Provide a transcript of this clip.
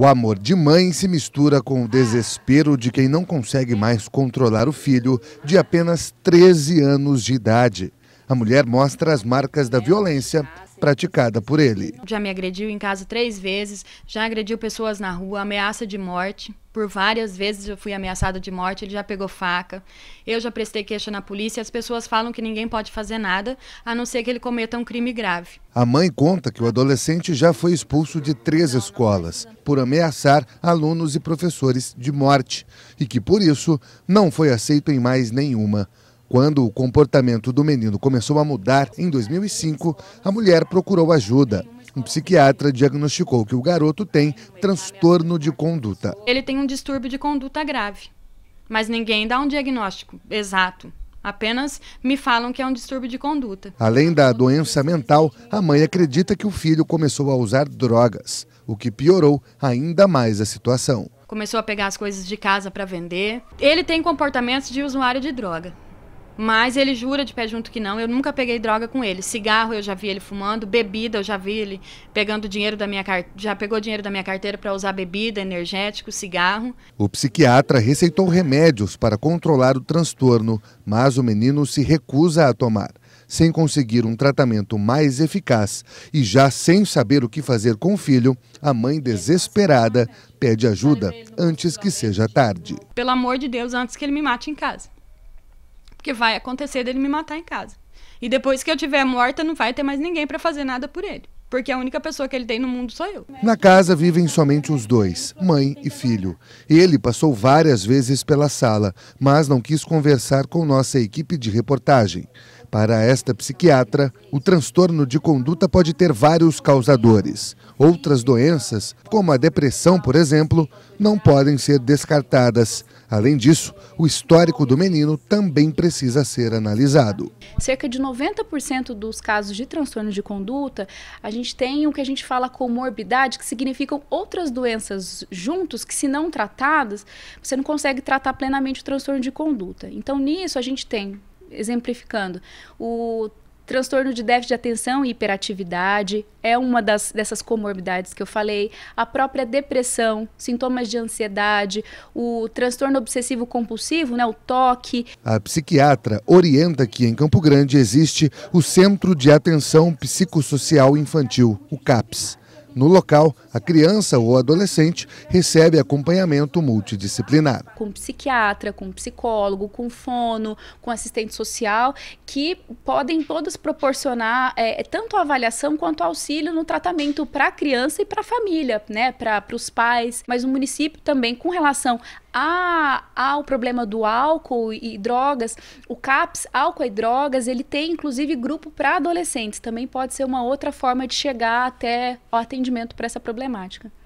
O amor de mãe se mistura com o desespero de quem não consegue mais controlar o filho de apenas 13 anos de idade. A mulher mostra as marcas da violência praticada por ele. Já me agrediu em casa três vezes, já agrediu pessoas na rua, ameaça de morte. Por várias vezes eu fui ameaçada de morte, ele já pegou faca. Eu já prestei queixa na polícia, as pessoas falam que ninguém pode fazer nada, a não ser que ele cometa um crime grave. A mãe conta que o adolescente já foi expulso de três escolas por ameaçar alunos e professores de morte e que por isso não foi aceito em mais nenhuma. Quando o comportamento do menino começou a mudar, em 2005, a mulher procurou ajuda. Um psiquiatra diagnosticou que o garoto tem transtorno de conduta. Ele tem um distúrbio de conduta grave, mas ninguém dá um diagnóstico exato. Apenas me falam que é um distúrbio de conduta. Além da doença mental, a mãe acredita que o filho começou a usar drogas, o que piorou ainda mais a situação. Começou a pegar as coisas de casa para vender. Ele tem comportamentos de usuário de droga. Mas ele jura de pé junto que não. Eu nunca peguei droga com ele. Cigarro eu já vi ele fumando, bebida eu já vi ele pegando dinheiro da minha carteira, já pegou dinheiro da minha carteira para usar bebida, energético, cigarro. O psiquiatra receitou remédios para controlar o transtorno, mas o menino se recusa a tomar. Sem conseguir um tratamento mais eficaz e já sem saber o que fazer com o filho, a mãe desesperada pede ajuda antes que seja tarde. Pelo amor de Deus, antes que ele me mate em casa. Porque vai acontecer dele me matar em casa. E depois que eu tiver morta, não vai ter mais ninguém para fazer nada por ele. Porque a única pessoa que ele tem no mundo sou eu. Na casa vivem somente os dois, mãe e filho. Ele passou várias vezes pela sala, mas não quis conversar com nossa equipe de reportagem. Para esta psiquiatra, o transtorno de conduta pode ter vários causadores. Outras doenças, como a depressão, por exemplo, não podem ser descartadas. Além disso, o histórico do menino também precisa ser analisado. Cerca de 90% dos casos de transtorno de conduta, a gente tem o que a gente fala comorbidade, que significam outras doenças juntos que, se não tratadas, você não consegue tratar plenamente o transtorno de conduta. Então, nisso, a gente tem exemplificando, o transtorno de déficit de atenção e hiperatividade é uma das, dessas comorbidades que eu falei, a própria depressão, sintomas de ansiedade, o transtorno obsessivo compulsivo, né, o toque. A psiquiatra orienta que em Campo Grande existe o Centro de Atenção Psicossocial Infantil, o CAPS. No local, a criança ou adolescente recebe acompanhamento multidisciplinar. Com psiquiatra, com psicólogo, com fono, com assistente social, que podem todas proporcionar é, tanto avaliação quanto auxílio no tratamento para a criança e para a família, né, para os pais. Mas o município também, com relação ah, há o problema do álcool e drogas. O CAPS, álcool e drogas, ele tem inclusive grupo para adolescentes. Também pode ser uma outra forma de chegar até o atendimento para essa problemática.